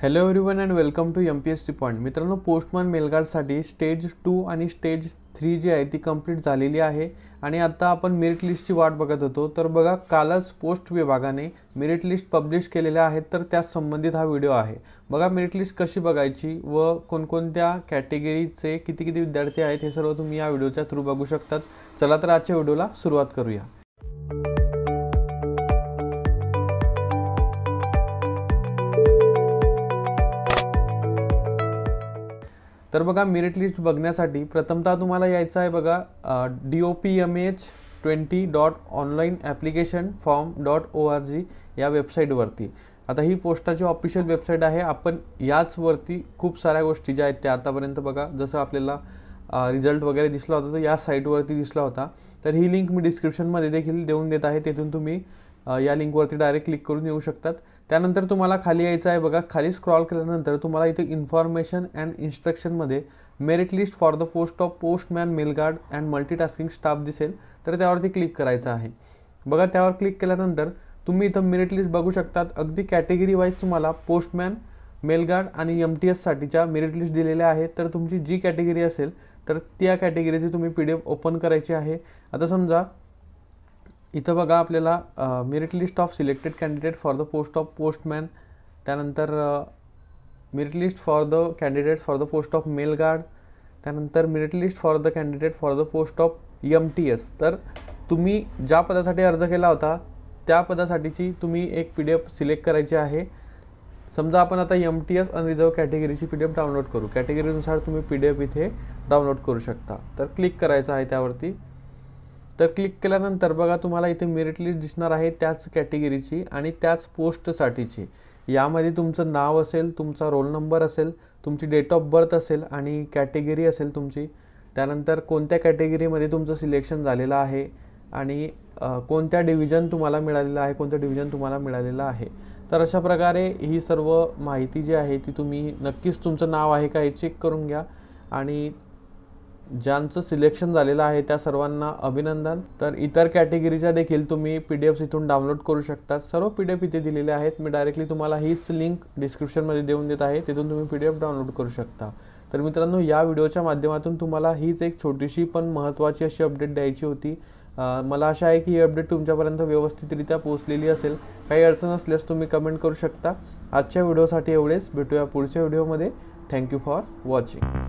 hello one and welcome to M P S C point मित्रांनो postman मेलगार्डसाठी stage two आणि stage three जी आहे ती कंप्लीट झालेली आहे आणि आता आपण मेरिट लिस्टची वाट बघत होतो तर बघा कालच पोस्ट विभागाने मेरिट लिस्ट पब्लिश केलेल्या आहेत तर त्या संबंधित हा व्हिडिओ आहे बघा मेरिट लिस्ट कशी बघायची व कोणकोणत्या कॅटेगरीचे किती किती विद्यार्थी आहेत हे सर्व तुम्ही या व्हिडिओच्या थ्रू बघू शकतात चला तर आजच्या व्हिडिओला सुरुवात करूया तर बघा मेरिट लिस्ट बघण्यासाठी प्रथमतः तुम्हाला यायचं आहे बघा D O P M H twenty dot online application form dot O R G या वेबसाईटवरती आता ही पोस्टाची ऑफिशियल वेबसाईट आहे आपण याचवरती खूप साऱ्या गोष्टी ज्या आहेत त्या आतापर्यंत बघा जसं आपल्याला रिझल्ट वगैरे दिसला होता तर या साईटवरती दिसला होता तर ही लिंक मी डिस्क्रिप्शनमध्ये देखील देऊन देत आहे तेथून तुम्ही या लिंकवरती डायरेक्ट क्लिक करून येऊ शकतात त्यानंतर तुम्हाला खाली यायचं आहे बघा खाली स्क्रॉल केल्यानंतर तुम्हाला इथे इन्फॉर्मेशन अँड इन्स्ट्रक्शनमध्ये merit list for the post of postman mail guard and multitasking staff दिसेल तर त्यावरती क्लिक करायचं आहे बघा त्यावर क्लिक केल्यानंतर तुम्ही इथं मेरिट लिस्ट बघू शकतात अगदी कॅटेगरी वाईज तुम्हाला पोस्टमॅन मेलगार्ड आणि एम टी एससाठीच्या मेरिट लिस्ट दिलेल्या आहेत तर तुमची जी कॅटेगरी असेल तर त्या कॅटेगरीची तुम्ही पी डी एफ ओपन करायची आहे आता समजा इथं बघा आपल्याला merit list of selected candidate for the post of postman त्यानंतर merit list for the candidate for the post of mail guard त्यानंतर merit list for the candidate for the post of M T S तर तुम्ही ज्या पदासाठी अर्ज केला होता त्या पदासाठीची तुम्ही एक पी डी एफ सिलेक्ट करायची आहे समजा आपण आता एम टी एस अनरिझर्व कॅटेगरीची पी डी एफ डाउनलोड करू कॅटेगरीनुसार तुम्ही पी डी एफ इथे डाउनलोड करू शकता तर क्लिक करायचं आहे त्यावरती तर क्लिक केल्यानंतर बघा तुम्हाला इथे मेरिट लिस्ट दिसणार आहे त्याच कॅटेगरीची आणि त्याच पोस्टसाठीची यामध्ये तुमचं नाव असेल तुमचा रोल नंबर असेल तुमची डेट ऑफ बर्थ असेल आणि कॅटेगरी असेल तुमची त्यानंतर कोणत्या कॅटेगरीमध्ये तुमचं सिलेक्शन झालेलं आहे आणि कोणत्या डिव्हिजन तुम्हाला मिळालेलं आहे कोणतं डिव्हिजन तुम्हाला मिळालेलं आहे तर अशा प्रकारे ही सर्व माहिती जी आहे ती तुम्ही नक्कीच तुमचं नाव आहे का हे चेक करून घ्या आणि ज्यांचं सिलेक्शन झालेलं आहे त्या सर्वांना अभिनंदन तर इतर कॅटेगरीच्या देखील तुम्ही पी डी एफ इथून डाउनलोड करू शकता सर्व पी डी एफ इथे दिलेले आहेत मी डायरेक्टली तुम्हाला हीच लिंक डिस्क्रिप्शनमध्ये देऊन देत आहे तिथून तुम्ही पी डी एफ डाउनलोड करू शकता तर मित्रांनो या व्हिडिओच्या माध्यमातून तुम्हाला हीच एक छोटीशी पण महत्त्वाची अशी अपडेट द्यायची होती मला आशा आहे की ही अपडेट तुमच्यापर्यंत व्यवस्थितरित्या पोहोचलेली असेल काही अडचण असल्यास तुम्ही कमेंट करू शकता आजच्या व्हिडिओसाठी एवढेच भेटूया पुढच्या व्हिडिओमध्ये थँक्यू फॉर वॉचिंग